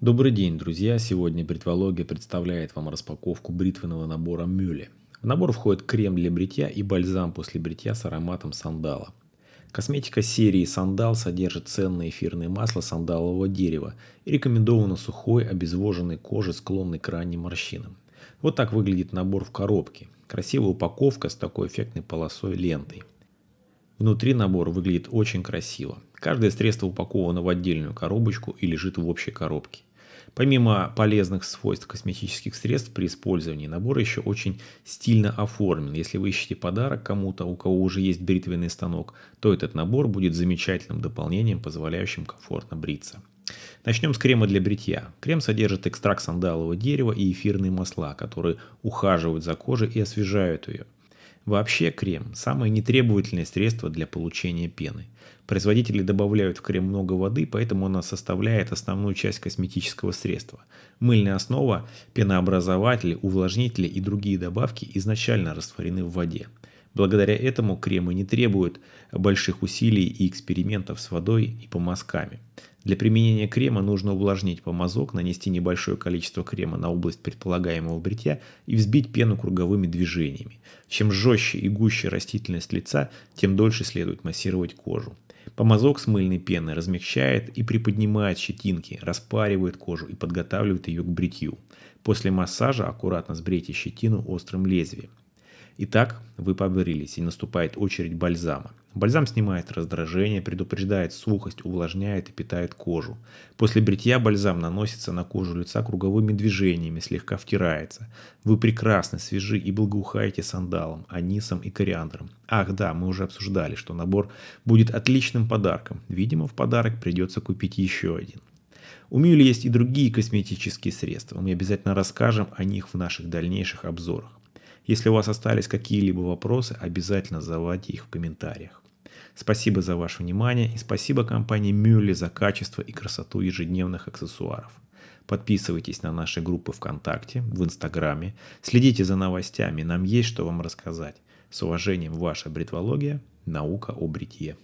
Добрый день, друзья! Сегодня Бритвология представляет вам распаковку бритвенного набора Мюли. В набор входит крем для бритья и бальзам после бритья с ароматом сандала. Косметика серии «Сандал» содержит ценное эфирное масло сандалового дерева и рекомендовано сухой, обезвоженной коже, склонной к ранним морщинам. Вот так выглядит набор в коробке. Красивая упаковка с такой эффектной полосой лентой. Внутри набор выглядит очень красиво. Каждое средство упаковано в отдельную коробочку и лежит в общей коробке. Помимо полезных свойств косметических средств при использовании, набор еще очень стильно оформлен. Если вы ищете подарок кому-то, у кого уже есть бритвенный станок, то этот набор будет замечательным дополнением, позволяющим комфортно бриться. Начнем с крема для бритья. Крем содержит экстракт сандалового дерева и эфирные масла, которые ухаживают за кожей и освежают ее. Вообще крем – самое нетребовательное средство для получения пены. Производители добавляют в крем много воды, поэтому она составляет основную часть косметического средства. Мыльная основа, пенообразователи, увлажнители и другие добавки изначально растворены в воде. Благодаря этому кремы не требуют больших усилий и экспериментов с водой и помазками. Для применения крема нужно увлажнить помазок, нанести небольшое количество крема на область предполагаемого бритья и взбить пену круговыми движениями. Чем жестче и гуще растительность лица, тем дольше следует массировать кожу. Помазок с мыльной пены размягчает и приподнимает щетинки, распаривает кожу и подготавливает ее к бритью. После массажа аккуратно сбрейте щетину острым лезвием. Итак, вы поборились, и наступает очередь бальзама. Бальзам снимает раздражение, предупреждает сухость, увлажняет и питает кожу. После бритья бальзам наносится на кожу лица круговыми движениями, слегка втирается. Вы прекрасны, свежи и благоухаете сандалом, анисом и кориандром. Ах да, мы уже обсуждали, что набор будет отличным подарком. Видимо, в подарок придется купить еще один. У Мюли есть и другие косметические средства. Мы обязательно расскажем о них в наших дальнейших обзорах. Если у вас остались какие-либо вопросы, обязательно задавайте их в комментариях. Спасибо за ваше внимание и спасибо компании Мюлли за качество и красоту ежедневных аксессуаров. Подписывайтесь на наши группы ВКонтакте, в Инстаграме, следите за новостями, нам есть что вам рассказать. С уважением, ваша бритвология, наука о бритье.